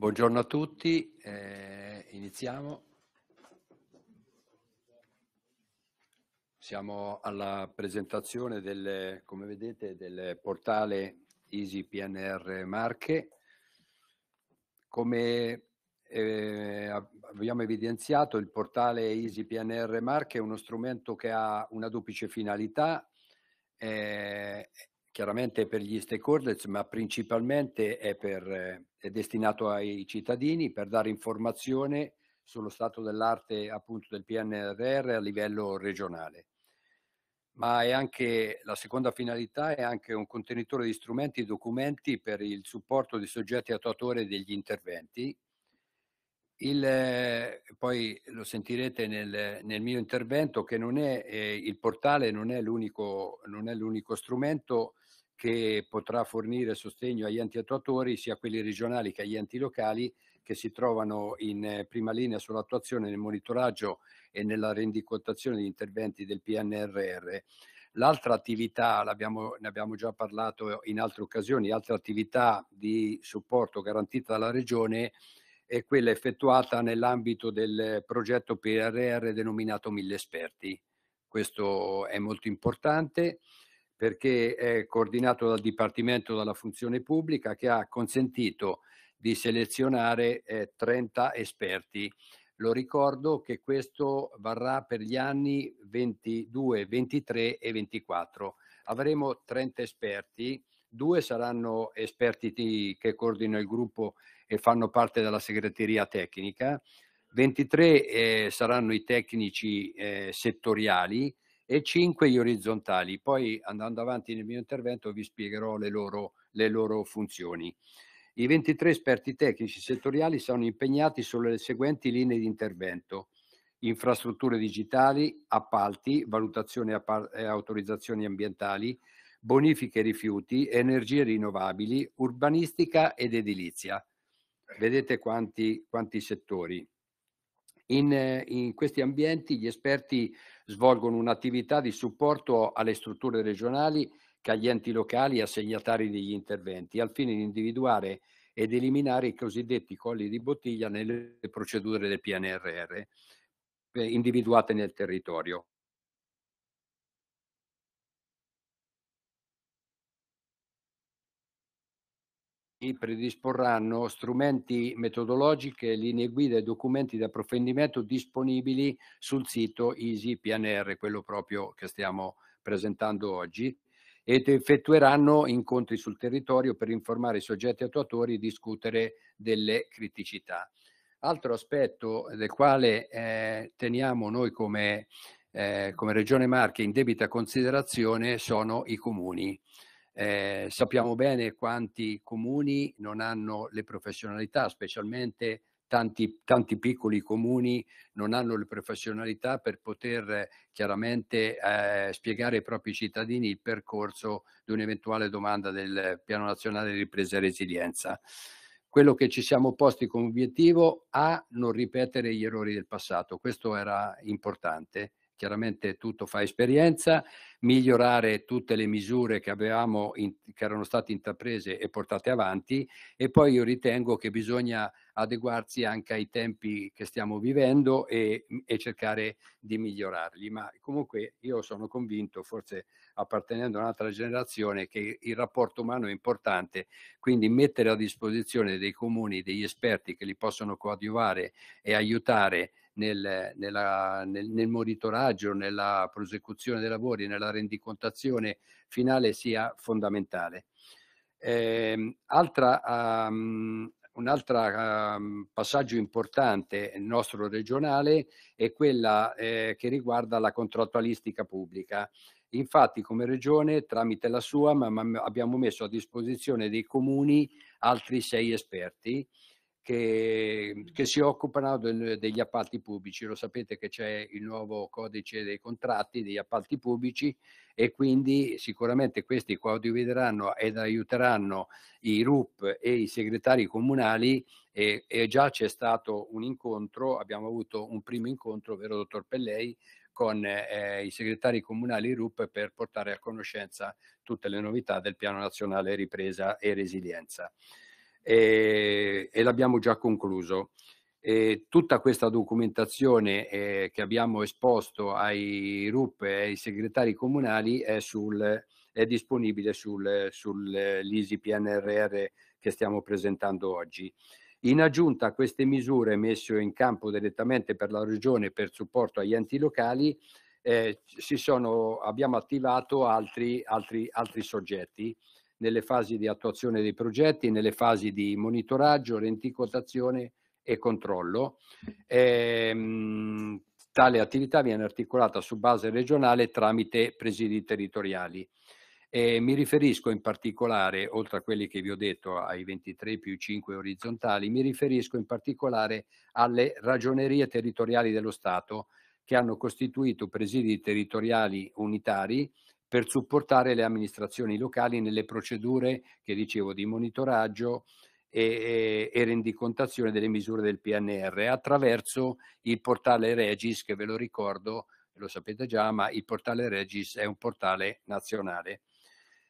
Buongiorno a tutti, eh, iniziamo. Siamo alla presentazione del, come vedete, del portale EasyPNR Marche. Come eh, abbiamo evidenziato, il portale Easy PNR Marche è uno strumento che ha una duplice finalità, eh, chiaramente per gli stakeholders, ma principalmente è, per, è destinato ai cittadini per dare informazione sullo stato dell'arte appunto del PNRR a livello regionale. Ma è anche la seconda finalità è anche un contenitore di strumenti e documenti per il supporto di soggetti attuatori degli interventi. Il, poi lo sentirete nel, nel, mio intervento che non è eh, il portale non è l'unico, non è l'unico strumento che potrà fornire sostegno agli enti attuatori, sia quelli regionali che agli enti locali, che si trovano in eh, prima linea sull'attuazione, nel monitoraggio e nella rendicontazione di interventi del PNRR. L'altra attività, ne abbiamo già parlato in altre occasioni, altra attività di supporto garantita dalla Regione è quella effettuata nell'ambito del progetto PRR denominato Mille Esperti. Questo è molto importante perché è coordinato dal Dipartimento della Funzione Pubblica che ha consentito di selezionare eh, 30 esperti. Lo ricordo che questo varrà per gli anni 22, 23 e 24. Avremo 30 esperti, due saranno esperti di, che coordinano il gruppo e fanno parte della segreteria tecnica, 23 eh, saranno i tecnici eh, settoriali, e 5 gli orizzontali. Poi andando avanti nel mio intervento vi spiegherò le loro, le loro funzioni. I 23 esperti tecnici settoriali sono impegnati sulle seguenti linee di intervento infrastrutture digitali, appalti, valutazioni e autorizzazioni ambientali, bonifiche e rifiuti, energie rinnovabili, urbanistica ed edilizia. Vedete quanti, quanti settori. In, eh, in, questi ambienti gli esperti svolgono un'attività di supporto alle strutture regionali che agli enti locali assegnatari degli interventi, al fine di individuare ed eliminare i cosiddetti colli di bottiglia nelle procedure del PNRR eh, individuate nel territorio. predisporranno strumenti metodologiche, linee guida e documenti di approfondimento disponibili sul sito PNR, quello proprio che stiamo presentando oggi, ed effettueranno incontri sul territorio per informare i soggetti attuatori e discutere delle criticità. Altro aspetto del quale eh, teniamo noi come, eh, come Regione Marche in debita considerazione sono i comuni. Eh, sappiamo bene quanti comuni non hanno le professionalità, specialmente tanti, tanti piccoli comuni non hanno le professionalità per poter chiaramente eh, spiegare ai propri cittadini il percorso di un'eventuale domanda del Piano Nazionale di Ripresa e Resilienza. Quello che ci siamo posti come obiettivo a non ripetere gli errori del passato, questo era importante chiaramente tutto fa esperienza, migliorare tutte le misure che, avevamo in, che erano state intraprese e portate avanti e poi io ritengo che bisogna adeguarsi anche ai tempi che stiamo vivendo e, e cercare di migliorarli. Ma comunque io sono convinto, forse appartenendo a un'altra generazione, che il rapporto umano è importante, quindi mettere a disposizione dei comuni degli esperti che li possono coadiuvare e aiutare nel, nella, nel, nel, monitoraggio, nella prosecuzione dei lavori, nella rendicontazione finale sia fondamentale. Eh, altra, um, un altro um, passaggio importante nostro regionale è quella eh, che riguarda la contrattualistica pubblica. Infatti come regione tramite la SUAM abbiamo messo a disposizione dei comuni altri sei esperti che, che si occupano del, degli appalti pubblici. Lo sapete che c'è il nuovo codice dei contratti degli appalti pubblici e quindi sicuramente questi coadiuveranno ed aiuteranno i RUP e i segretari comunali e, e già c'è stato un incontro, abbiamo avuto un primo incontro, vero dottor Pellei, con eh, i segretari comunali RUP per portare a conoscenza tutte le novità del Piano Nazionale Ripresa e Resilienza e, e l'abbiamo già concluso. E tutta questa documentazione eh, che abbiamo esposto ai RUP e ai segretari comunali è, sul, è disponibile sul, sull'ISI eh, PNRR che stiamo presentando oggi. In aggiunta a queste misure messe in campo direttamente per la Regione per supporto agli enti locali, eh, sono, abbiamo attivato altri, altri, altri soggetti nelle fasi di attuazione dei progetti, nelle fasi di monitoraggio, renticotazione e controllo. E, ehm, tale attività viene articolata su base regionale tramite presidi territoriali. E mi riferisco in particolare, oltre a quelli che vi ho detto, ai 23 più 5 orizzontali, mi riferisco in particolare alle ragionerie territoriali dello Stato che hanno costituito presidi territoriali unitari per supportare le amministrazioni locali nelle procedure che dicevo di monitoraggio e, e, rendicontazione delle misure del PNR attraverso il portale Regis, che ve lo ricordo, lo sapete già, ma il portale Regis è un portale nazionale.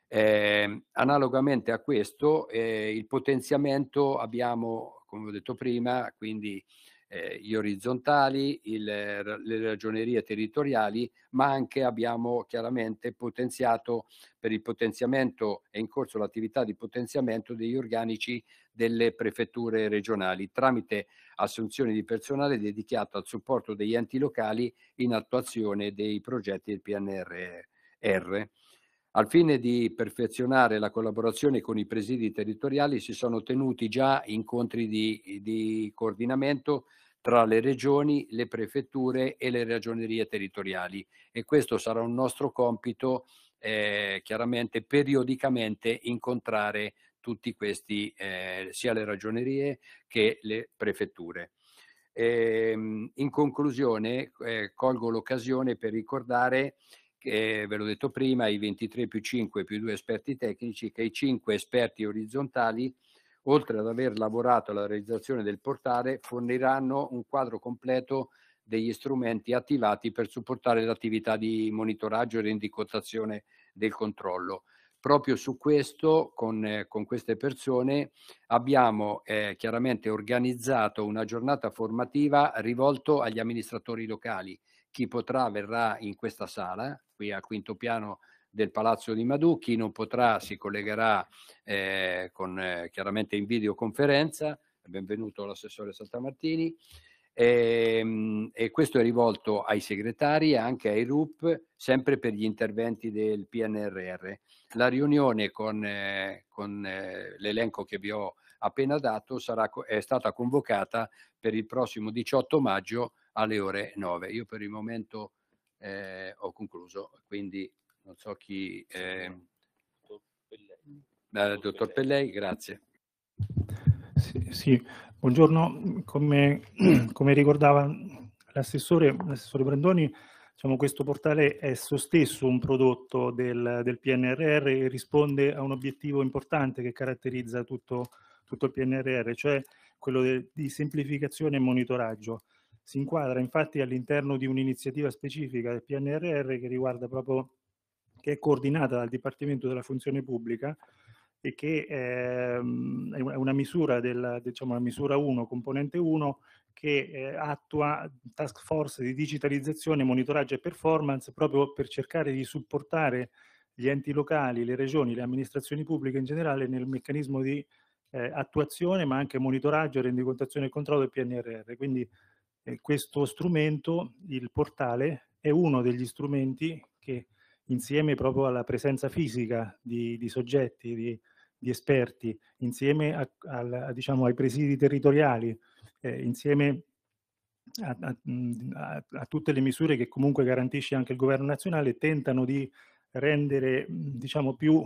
Eh, analogamente a questo, eh, il potenziamento abbiamo, come ho detto prima, quindi eh, gli orizzontali, il, eh, le ragionerie territoriali, ma anche abbiamo chiaramente potenziato per il potenziamento è in corso l'attività di potenziamento degli organici delle prefetture regionali tramite assunzioni di personale dedicato al supporto degli enti locali in attuazione dei progetti del PNRR. Al fine di perfezionare la collaborazione con i presidi territoriali si sono tenuti già incontri di, di coordinamento tra le regioni, le prefetture e le ragionerie territoriali e questo sarà un nostro compito eh, chiaramente periodicamente incontrare tutti questi, eh, sia le ragionerie che le prefetture. E, ehm, in conclusione, eh, colgo l'occasione per ricordare che, ve l'ho detto prima, i 23 più 5 più 2 esperti tecnici, che i 5 esperti orizzontali, oltre ad aver lavorato alla realizzazione del portale, forniranno un quadro completo degli strumenti attivati per supportare l'attività di monitoraggio e rendicontazione del controllo. Proprio su questo, con, eh, con queste persone, abbiamo eh, chiaramente organizzato una giornata formativa rivolto agli amministratori locali. Chi potrà verrà in questa sala qui al quinto piano del Palazzo di Madù, chi non potrà si collegherà eh, con, eh, chiaramente in videoconferenza, benvenuto l'assessore Saltamartini, e, ehm, e, questo è rivolto ai segretari e anche ai RUP, sempre per gli interventi del PNRR. La riunione con, eh, con eh, l'elenco che vi ho appena dato sarà, è stata convocata per il prossimo 18 maggio alle ore 9. Io per il momento eh, ho concluso. Quindi non so chi... Eh, eh, dottor Pellei, grazie. Sì, sì. buongiorno. Come, come, ricordava l'assessore, l'assessore Brandoni, diciamo, questo portale è esso stesso un prodotto del, del, PNRR e risponde a un obiettivo importante che caratterizza tutto, tutto il PNRR, cioè quello de, di semplificazione e monitoraggio si inquadra infatti all'interno di un'iniziativa specifica del PNRR che riguarda proprio, che è coordinata dal Dipartimento della Funzione Pubblica e che ehm, è una misura, del, diciamo, la misura 1, componente 1, che eh, attua task force di digitalizzazione, monitoraggio e performance proprio per cercare di supportare gli enti locali, le regioni, le amministrazioni pubbliche in generale nel meccanismo di eh, attuazione ma anche monitoraggio, rendicontazione e controllo del PNRR. Quindi questo strumento, il portale, è uno degli strumenti che insieme proprio alla presenza fisica di, di soggetti, di, di, esperti, insieme a, a, diciamo, ai presidi territoriali, eh, insieme a, a, a, tutte le misure che comunque garantisce anche il governo nazionale, tentano di rendere diciamo, più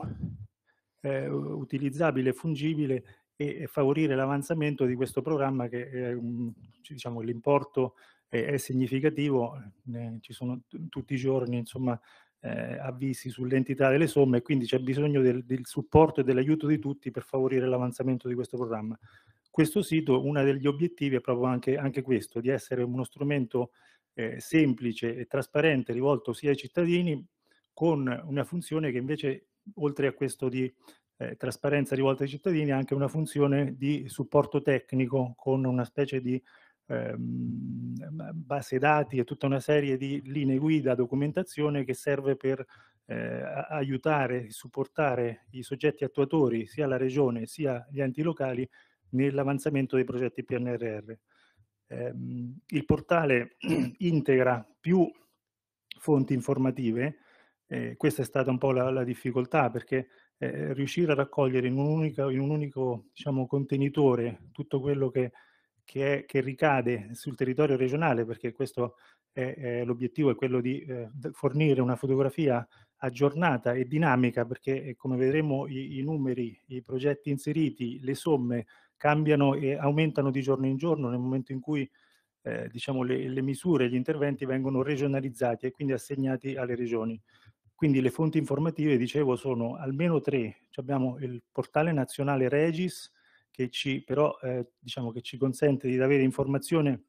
eh, utilizzabile e fungibile e favorire l'avanzamento di questo programma che eh, diciamo, l'importo è, è significativo, eh, ci sono t- tutti i giorni insomma, eh, avvisi sull'entità delle somme e quindi c'è bisogno del, del, supporto e dell'aiuto di tutti per favorire l'avanzamento di questo programma. Questo sito, uno degli obiettivi è proprio anche, anche questo, di essere uno strumento eh, semplice e trasparente rivolto sia ai cittadini con una funzione che invece oltre a questo di eh, trasparenza rivolta ai cittadini ha anche una funzione di supporto tecnico con una specie di ehm, base dati e tutta una serie di linee guida, documentazione che serve per eh, aiutare e supportare i soggetti attuatori, sia la regione sia gli enti locali, nell'avanzamento dei progetti PNRR. Eh, il portale integra più fonti informative, eh, questa è stata un po' la, la difficoltà perché eh, riuscire a raccogliere in un, unico, in un unico diciamo, contenitore tutto quello che, che, è, che, ricade sul territorio regionale, perché questo è, è l'obiettivo è quello di eh, fornire una fotografia aggiornata e dinamica, perché eh, come vedremo i, i numeri, i progetti inseriti, le somme cambiano e aumentano di giorno in giorno nel momento in cui eh, diciamo, le, le, misure, gli interventi vengono regionalizzati e quindi assegnati alle regioni. Quindi le fonti informative, dicevo, sono almeno tre. Ci abbiamo il portale nazionale Regis, che ci, però, eh, diciamo che ci consente di avere informazione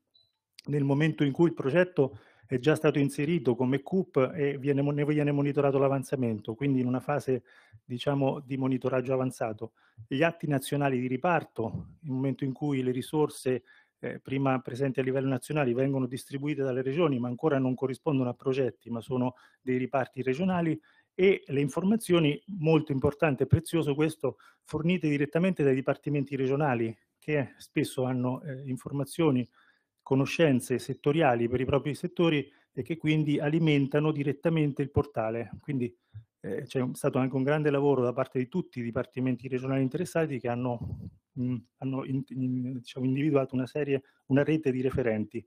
nel momento in cui il progetto è già stato inserito come CUP e viene, ne viene monitorato l'avanzamento, quindi in una fase diciamo, di monitoraggio avanzato. Gli atti nazionali di riparto, nel momento in cui le risorse eh, prima presenti a livello nazionale vengono distribuite dalle regioni ma ancora non corrispondono a progetti ma sono dei riparti regionali e le informazioni, molto importante e prezioso questo, fornite direttamente dai dipartimenti regionali che spesso hanno eh, informazioni, conoscenze settoriali per i propri settori e che quindi alimentano direttamente il portale. Quindi eh, c'è stato anche un grande lavoro da parte di tutti i dipartimenti regionali interessati che hanno mh, hanno in, in, diciamo, individuato una, serie, una rete di referenti.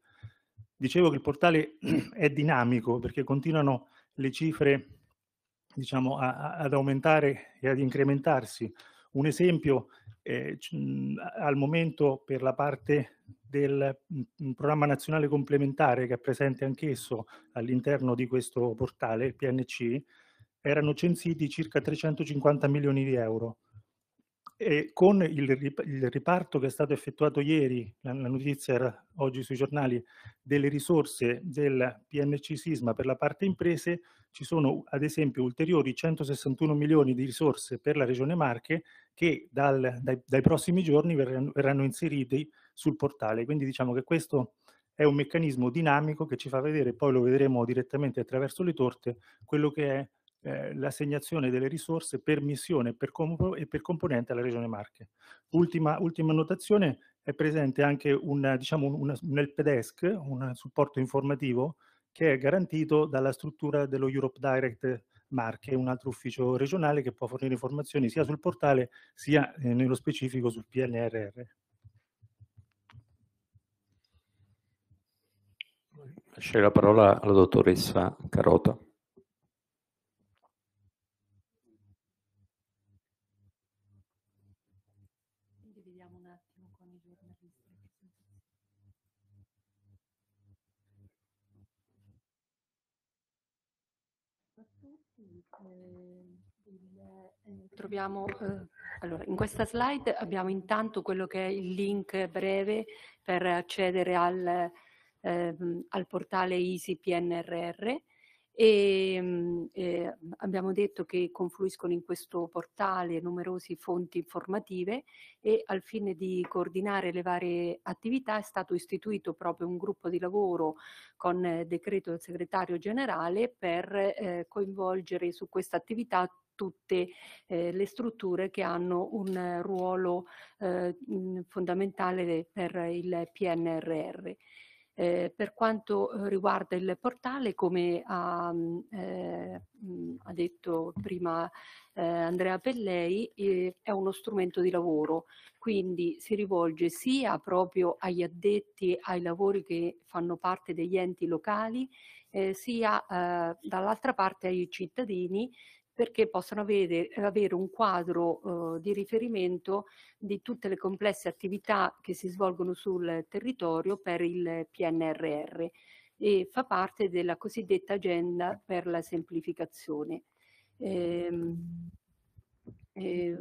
Dicevo che il portale è dinamico perché continuano le cifre diciamo, a, ad aumentare e ad incrementarsi. Un esempio eh, al momento per la parte del programma nazionale complementare che è presente anch'esso all'interno di questo portale, il PNC, erano censiti circa 350 milioni di euro. E con il, riparto che è stato effettuato ieri, la, notizia era oggi sui giornali, delle risorse del PNC Sisma per la parte imprese, ci sono ad esempio ulteriori 161 milioni di risorse per la Regione Marche che dal, dai, dai, prossimi giorni verranno, verranno inseriti sul portale. Quindi diciamo che questo è un meccanismo dinamico che ci fa vedere, poi lo vedremo direttamente attraverso le torte, quello che è eh, l'assegnazione delle risorse per missione per compo- e per componente alla Regione Marche. Ultima, ultima annotazione, è presente anche un, diciamo, un, nel un supporto informativo che è garantito dalla struttura dello Europe Direct Marche, un altro ufficio regionale che può fornire informazioni sia sul portale sia eh, nello specifico sul PNRR. Lascerei la parola alla dottoressa Carota. Eh, troviamo, eh, allora, in questa slide abbiamo intanto quello che è il link breve per accedere al, ehm, al portale ISI PNRR e ehm, eh, abbiamo detto che confluiscono in questo portale numerose fonti informative e al fine di coordinare le varie attività è stato istituito proprio un gruppo di lavoro con eh, decreto del segretario generale per eh, coinvolgere su questa attività tutte eh, le strutture che hanno un ruolo eh, fondamentale per il PNRR. Eh, per quanto eh, riguarda il portale, come ha, mm, eh, mm, ha detto prima eh, Andrea Pellei, eh, è uno strumento di lavoro, quindi si rivolge sia proprio agli addetti ai lavori che fanno parte degli enti locali, eh, sia dall'altra parte ai cittadini perché possano avere, avere un quadro eh, di riferimento di tutte le complesse attività che si svolgono sul territorio per il PNRR e fa parte della cosiddetta agenda per la semplificazione. Ehm, eh,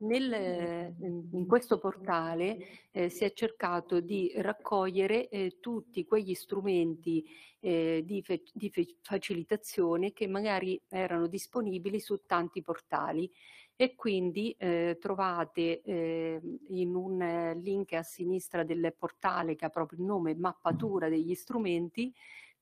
nel, in questo portale eh, si è cercato di raccogliere eh, tutti quegli strumenti eh, di, fe- di fe- facilitazione che magari erano disponibili su tanti portali e quindi eh, trovate ehm, in un link a sinistra del portale che ha proprio il nome mappatura degli strumenti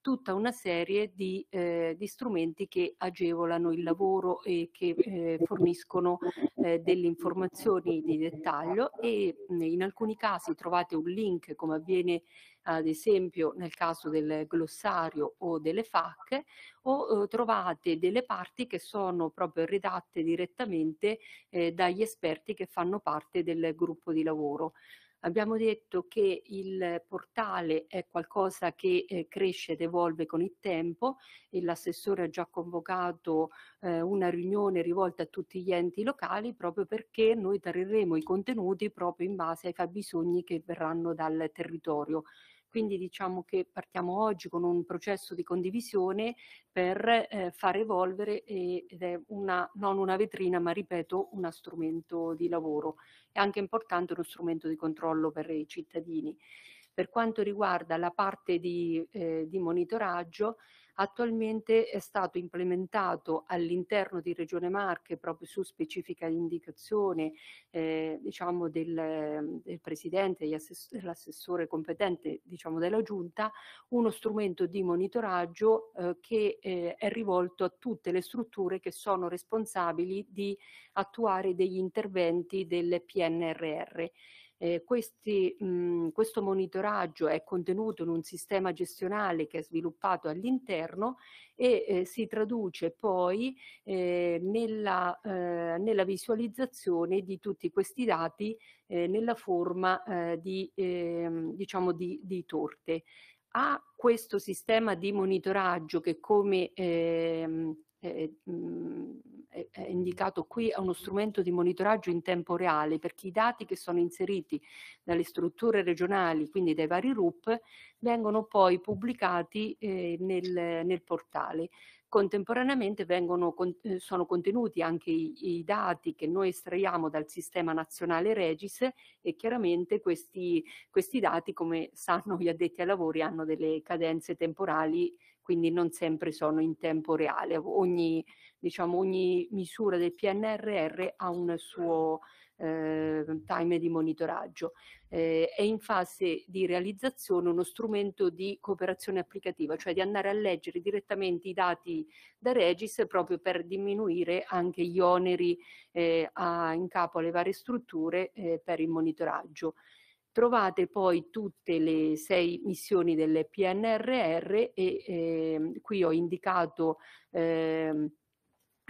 tutta una serie di, eh, di strumenti che agevolano il lavoro e che eh, forniscono eh, delle informazioni di dettaglio e in alcuni casi trovate un link come avviene ad esempio nel caso del glossario o delle FAC, o eh, trovate delle parti che sono proprio redatte direttamente eh, dagli esperti che fanno parte del gruppo di lavoro. Abbiamo detto che il portale è qualcosa che eh, cresce ed evolve con il tempo e l'assessore ha già convocato eh, una riunione rivolta a tutti gli enti locali proprio perché noi tareremo i contenuti proprio in base ai fabbisogni che verranno dal territorio. Quindi diciamo che partiamo oggi con un processo di condivisione per eh, far evolvere eh, ed è una, non una vetrina ma ripeto uno strumento di lavoro. È anche importante uno strumento di controllo per i cittadini. Per quanto riguarda la parte di, eh, di monitoraggio, attualmente è stato implementato all'interno di Regione Marche proprio su specifica indicazione eh, diciamo del, del Presidente e dell'assessore competente diciamo della Giunta uno strumento di monitoraggio eh, che eh, è rivolto a tutte le strutture che sono responsabili di attuare degli interventi del PNRR. Eh, questi, mh, mm, questo monitoraggio è contenuto in un sistema gestionale che è sviluppato all'interno e eh, si traduce poi eh, nella, eh, nella, visualizzazione di tutti questi dati eh, nella forma eh, di, ehm, diciamo di, di torte. A questo sistema di monitoraggio che come ehm, eh, mh, mm, è indicato qui è uno strumento di monitoraggio in tempo reale perché i dati che sono inseriti dalle strutture regionali, quindi dai vari RUP, vengono poi pubblicati eh, nel, nel portale contemporaneamente vengono, eh, sono contenuti anche i, i, dati che noi estraiamo dal sistema nazionale Regis e chiaramente questi, questi dati, come sanno gli addetti ai lavori, hanno delle cadenze temporali quindi non sempre sono in tempo reale. Ogni, diciamo, ogni misura del PNRR ha un suo eh, time di monitoraggio. Eh, è in fase di realizzazione uno strumento di cooperazione applicativa, cioè di andare a leggere direttamente i dati da Regis proprio per diminuire anche gli oneri eh, a, in capo alle varie strutture ehm, per il monitoraggio trovate poi tutte le sei missioni del PNRR e eh, qui ho indicato eh,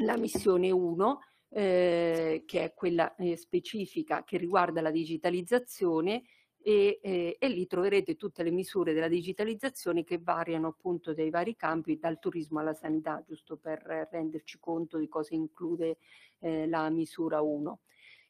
la missione 1 eh, che è quella eh, specifica che riguarda la digitalizzazione e, eh, e, lì troverete tutte le misure della digitalizzazione che variano appunto dai vari campi, dal turismo alla sanità, giusto per renderci conto di cosa include eh, la misura 1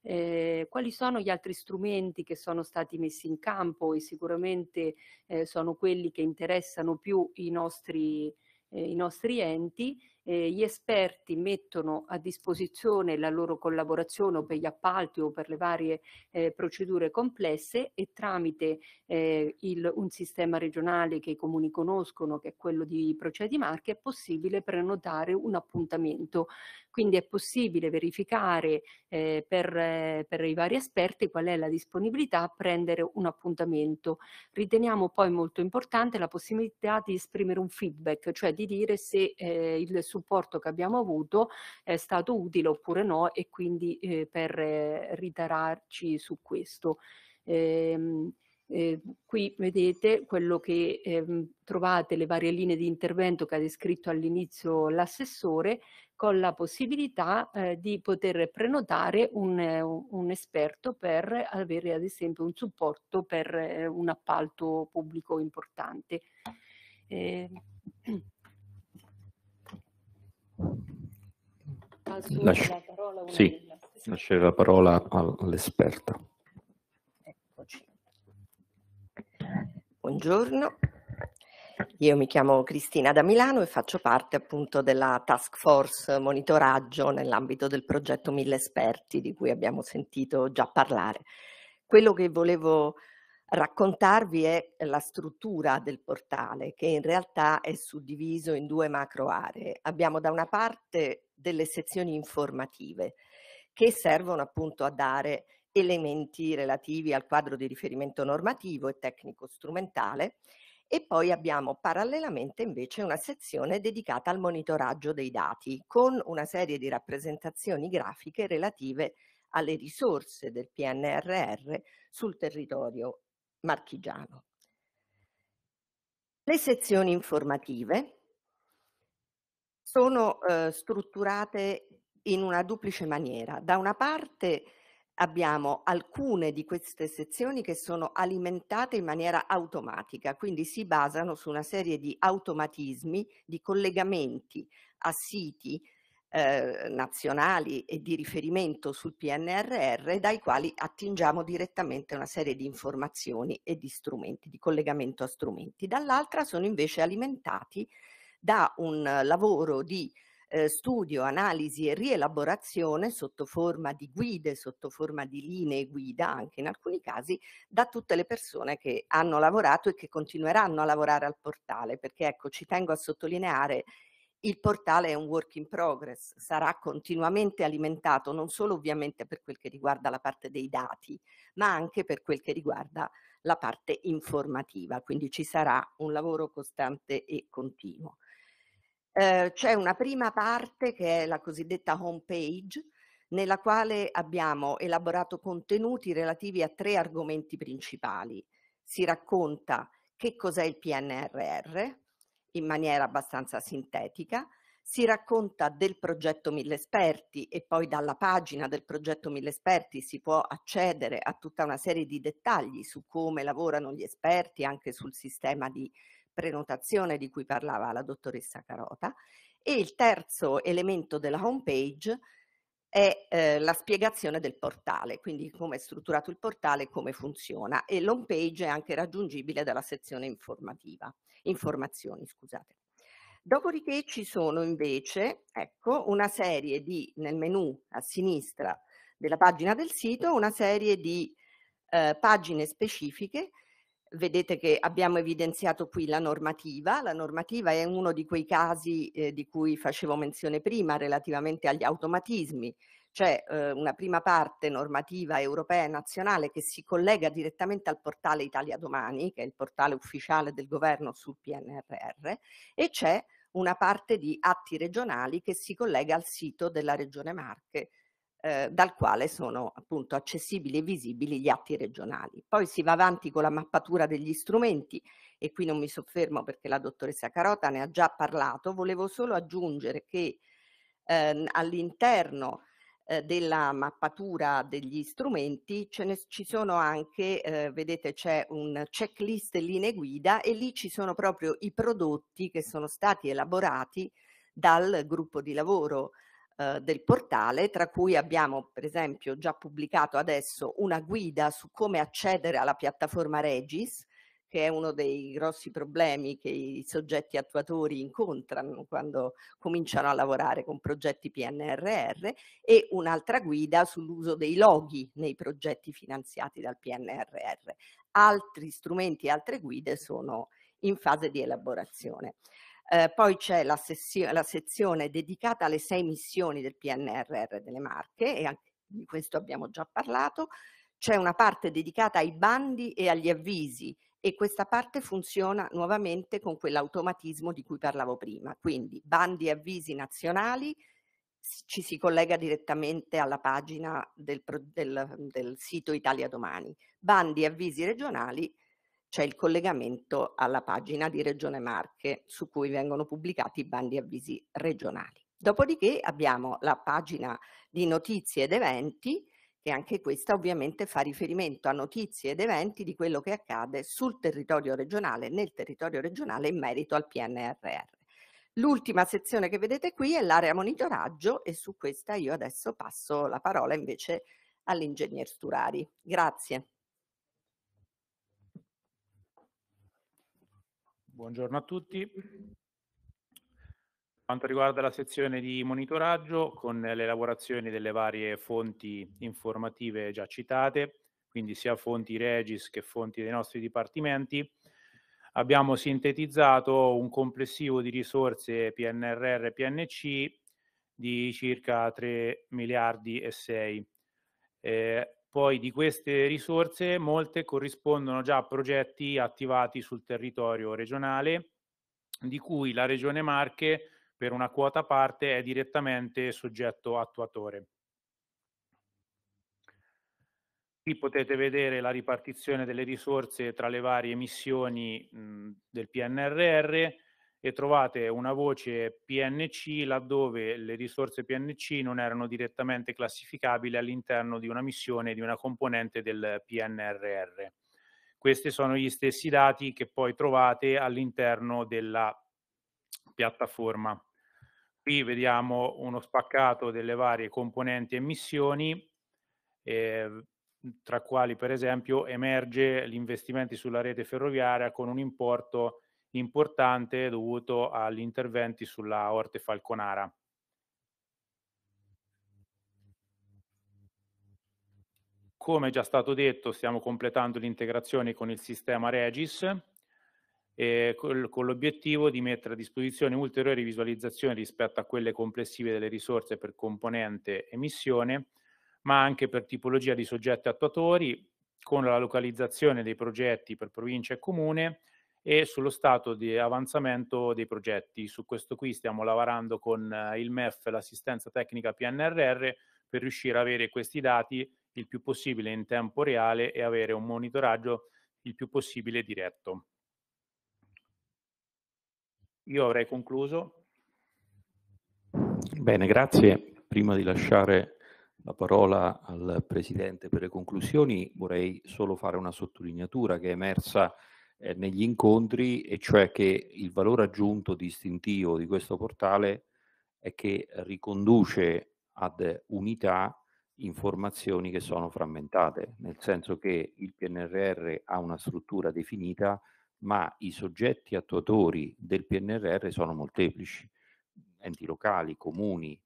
eh, quali sono gli altri strumenti che sono stati messi in campo e sicuramente eh, sono quelli che interessano più i nostri, eh, i nostri enti eh, gli esperti mettono a disposizione la loro collaborazione o per gli appalti o per le varie eh, procedure complesse e tramite eh, il, un sistema regionale che i comuni conoscono, che è quello di Procedi Marche, è possibile prenotare un appuntamento. Quindi è possibile verificare eh, per, eh, per i vari esperti qual è la disponibilità a prendere un appuntamento. Riteniamo poi molto importante la possibilità di esprimere un feedback, cioè di dire se eh, il supporto che abbiamo avuto è stato utile oppure no e quindi eh, per eh, ritararci su questo. Ehm, eh, qui vedete quello che ehm, trovate le varie linee di intervento che ha descritto all'inizio l'assessore con la possibilità eh, di poter prenotare un, eh, un, esperto per avere ad esempio un supporto per eh, un appalto pubblico importante. Ehm, Lasci... La parola sì, lascio la parola all'esperta. Eccoci. Buongiorno, io mi chiamo Cristina da Milano e faccio parte appunto della task force monitoraggio nell'ambito del progetto Mille Esperti di cui abbiamo sentito già parlare. Quello che volevo raccontarvi è la struttura del portale che in realtà è suddiviso in due macro aree. Abbiamo da una parte delle sezioni informative che servono appunto a dare elementi relativi al quadro di riferimento normativo e tecnico-strumentale e poi abbiamo parallelamente invece una sezione dedicata al monitoraggio dei dati con una serie di rappresentazioni grafiche relative alle risorse del PNRR sul territorio marchigiano. Le sezioni informative sono eh, strutturate in una duplice maniera. Da una parte abbiamo alcune di queste sezioni che sono alimentate in maniera automatica, quindi si basano su una serie di automatismi, di collegamenti a siti, eh, nazionali e di riferimento sul PNRR dai quali attingiamo direttamente una serie di informazioni e di strumenti, di collegamento a strumenti. Dall'altra sono invece alimentati da un lavoro di eh, studio, analisi e rielaborazione sotto forma di guide, sotto forma di linee guida, anche in alcuni casi, da tutte le persone che hanno lavorato e che continueranno a lavorare al portale, perché ecco, ci tengo a sottolineare il portale è un work in progress, sarà continuamente alimentato non solo ovviamente per quel che riguarda la parte dei dati, ma anche per quel che riguarda la parte informativa, quindi ci sarà un lavoro costante e continuo. Eh, c'è una prima parte che è la cosiddetta home page, nella quale abbiamo elaborato contenuti relativi a tre argomenti principali. Si racconta che cos'è il PNRR, in maniera abbastanza sintetica, si racconta del progetto Mille Esperti e poi dalla pagina del progetto Mille Esperti si può accedere a tutta una serie di dettagli su come lavorano gli esperti, anche sul sistema di prenotazione di cui parlava la dottoressa Carota. E il terzo elemento della homepage è eh, la spiegazione del portale, quindi come è strutturato il portale, e come funziona e l'home page è anche raggiungibile dalla sezione informativa, informazioni, scusate. Dopodiché ci sono invece, ecco, una serie di, nel menu a sinistra della pagina del sito, una serie di eh, pagine specifiche Vedete che abbiamo evidenziato qui la normativa, la normativa è uno di quei casi eh, di cui facevo menzione prima relativamente agli automatismi, c'è eh, una prima parte normativa europea e nazionale che si collega direttamente al portale Italia Domani, che è il portale ufficiale del governo sul PNRR, e c'è una parte di atti regionali che si collega al sito della Regione Marche eh, dal quale sono appunto accessibili e visibili gli atti regionali. Poi si va avanti con la mappatura degli strumenti e qui non mi soffermo perché la dottoressa Carota ne ha già parlato, volevo solo aggiungere che eh, all'interno eh, della mappatura degli strumenti ce ne, ci sono anche, eh, vedete c'è un checklist linee guida e lì ci sono proprio i prodotti che sono stati elaborati dal gruppo di lavoro eh, del portale, tra cui abbiamo per esempio già pubblicato adesso una guida su come accedere alla piattaforma Regis, che è uno dei grossi problemi che i soggetti attuatori incontrano quando cominciano a lavorare con progetti PNRR e un'altra guida sull'uso dei loghi nei progetti finanziati dal PNRR. Altri strumenti e altre guide sono in fase di elaborazione. Eh, poi c'è la, la, sezione dedicata alle sei missioni del PNRR delle Marche e anche di questo abbiamo già parlato. C'è una parte dedicata ai bandi e agli avvisi e questa parte funziona nuovamente con quell'automatismo di cui parlavo prima. Quindi bandi e avvisi nazionali, ci si collega direttamente alla pagina del, del, del sito Italia Domani. Bandi e avvisi regionali, c'è il collegamento alla pagina di Regione Marche su cui vengono pubblicati i bandi avvisi regionali. Dopodiché abbiamo la pagina di notizie ed eventi che anche questa ovviamente fa riferimento a notizie ed eventi di quello che accade sul territorio regionale, nel territorio regionale in merito al PNRR. L'ultima sezione che vedete qui è l'area monitoraggio e su questa io adesso passo la parola invece all'ingegner Sturari. Grazie. Buongiorno a tutti. Per quanto riguarda la sezione di monitoraggio, con l'elaborazione delle varie fonti informative già citate, quindi sia fonti Regis che fonti dei nostri dipartimenti, abbiamo sintetizzato un complessivo di risorse PNRR e PNC di circa 3 miliardi e 6. Eh, poi di queste risorse molte corrispondono già a progetti attivati sul territorio regionale, di cui la Regione Marche per una quota parte è direttamente soggetto attuatore. Qui potete vedere la ripartizione delle risorse tra le varie missioni mh, del PNRR e trovate una voce PNC laddove le risorse PNC non erano direttamente classificabili all'interno di una missione di una componente del PNRR. Questi sono gli stessi dati che poi trovate all'interno della piattaforma. Qui vediamo uno spaccato delle varie componenti e missioni, eh, tra quali per esempio emerge gli investimenti sulla rete ferroviaria con un importo importante dovuto agli interventi sulla Orte Falconara. Come già stato detto, stiamo completando l'integrazione con il sistema Regis eh, col, con l'obiettivo di mettere a disposizione ulteriori visualizzazioni rispetto a quelle complessive delle risorse per componente e missione, ma anche per tipologia di soggetti attuatori, con la localizzazione dei progetti per provincia e comune e sullo stato di avanzamento dei progetti. Su questo qui stiamo lavorando con eh, il MEF, l'assistenza tecnica PNRR, per riuscire a avere questi dati il più possibile in tempo reale e avere un monitoraggio il più possibile diretto. Io avrei concluso. Bene, grazie. Prima di lasciare la parola al Presidente per le conclusioni, vorrei solo fare una sottolineatura che è emersa eh, negli incontri, e cioè che il valore aggiunto distintivo di questo portale è che riconduce ad unità informazioni che sono frammentate, nel senso che il PNRR ha una struttura definita, ma i soggetti attuatori del PNRR sono molteplici, enti locali, comuni,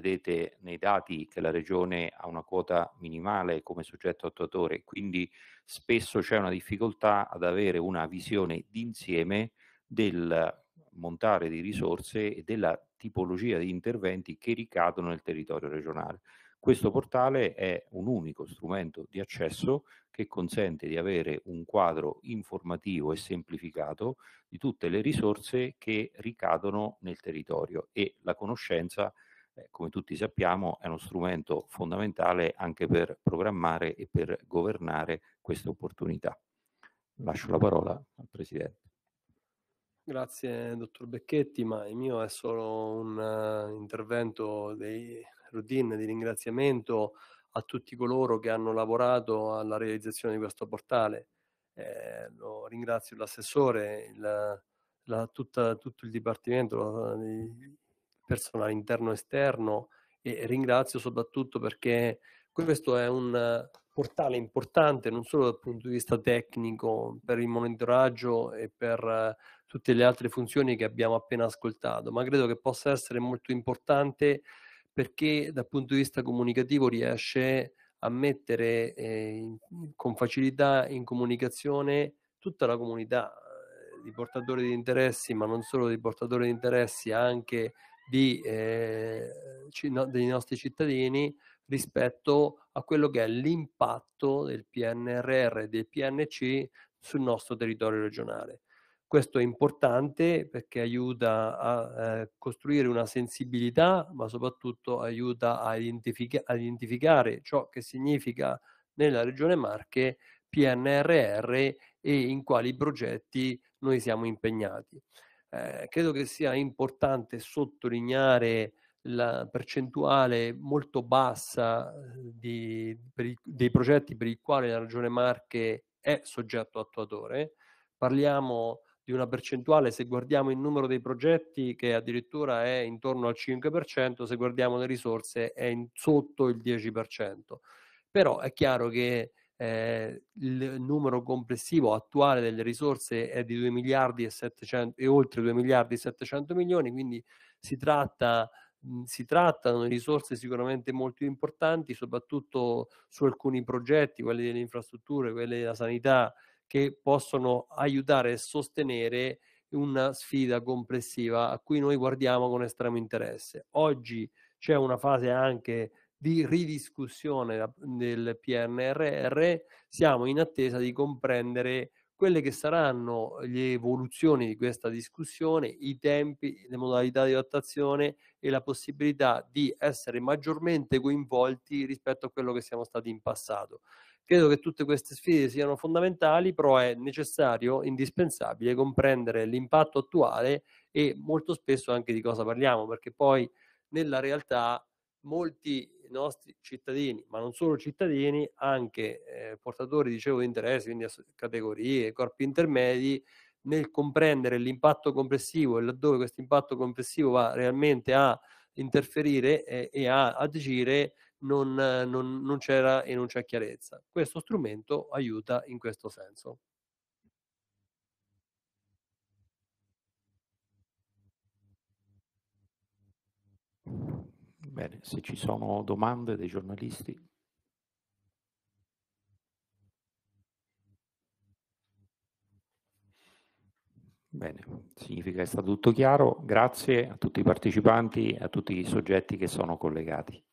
vedete nei dati che la regione ha una quota minimale come soggetto attuatore, quindi spesso c'è una difficoltà ad avere una visione d'insieme del montare di risorse e della tipologia di interventi che ricadono nel territorio regionale. Questo portale è un unico strumento di accesso che consente di avere un quadro informativo e semplificato di tutte le risorse che ricadono nel territorio e la conoscenza eh, come tutti sappiamo, è uno strumento fondamentale anche per programmare e per governare queste opportunità. Lascio la parola al Presidente. Grazie dottor Becchetti, ma il mio è solo un uh, intervento di routine di ringraziamento a tutti coloro che hanno lavorato alla realizzazione di questo portale. Eh, lo ringrazio l'assessore, il, la, tutta, tutto il dipartimento, eh, di, personale interno e esterno e ringrazio soprattutto perché questo è un portale importante non solo dal punto di vista tecnico per il monitoraggio e per tutte le altre funzioni che abbiamo appena ascoltato, ma credo che possa essere molto importante perché dal punto di vista comunicativo riesce a mettere eh, con facilità in comunicazione tutta la comunità eh, di portatori di interessi, ma non solo di portatori di interessi, anche di, eh, dei nostri cittadini rispetto a quello che è l'impatto del PNRR e del PNC sul nostro territorio regionale. Questo è importante perché aiuta a eh, costruire una sensibilità, ma soprattutto aiuta a, identific- a identificare ciò che significa nella regione Marche PNRR e in quali progetti noi siamo impegnati. Eh, credo che sia importante sottolineare la percentuale molto bassa eh, di, i, dei progetti per i quali la Regione Marche è soggetto attuatore. Parliamo di una percentuale, se guardiamo il numero dei progetti, che addirittura è intorno al 5%, se guardiamo le risorse è in, sotto il 10%. Però è chiaro che eh, il numero complessivo attuale delle risorse è di 2 miliardi e, 700, e oltre 2 miliardi e 700 milioni, quindi si tratta si trattano di risorse sicuramente molto importanti, soprattutto su alcuni progetti, quelli delle infrastrutture, quelli della sanità, che possono aiutare e sostenere una sfida complessiva a cui noi guardiamo con estremo interesse. Oggi c'è una fase anche di ridiscussione del PNRR, siamo in attesa di comprendere quelle che saranno le evoluzioni di questa discussione, i tempi, le modalità di votazione e la possibilità di essere maggiormente coinvolti rispetto a quello che siamo stati in passato. Credo che tutte queste sfide siano fondamentali, però è necessario, indispensabile comprendere l'impatto attuale e molto spesso anche di cosa parliamo, perché poi nella realtà molti i nostri cittadini, ma non solo cittadini, anche eh, portatori dicevo, di interessi, quindi categorie, corpi intermedi, nel comprendere l'impatto complessivo e laddove questo impatto complessivo va realmente a interferire eh, e a agire non, non, non c'era e non c'è chiarezza. Questo strumento aiuta in questo senso. Bene, se ci sono domande dei giornalisti. Bene, significa che è stato tutto chiaro. Grazie a tutti i partecipanti e a tutti i soggetti che sono collegati.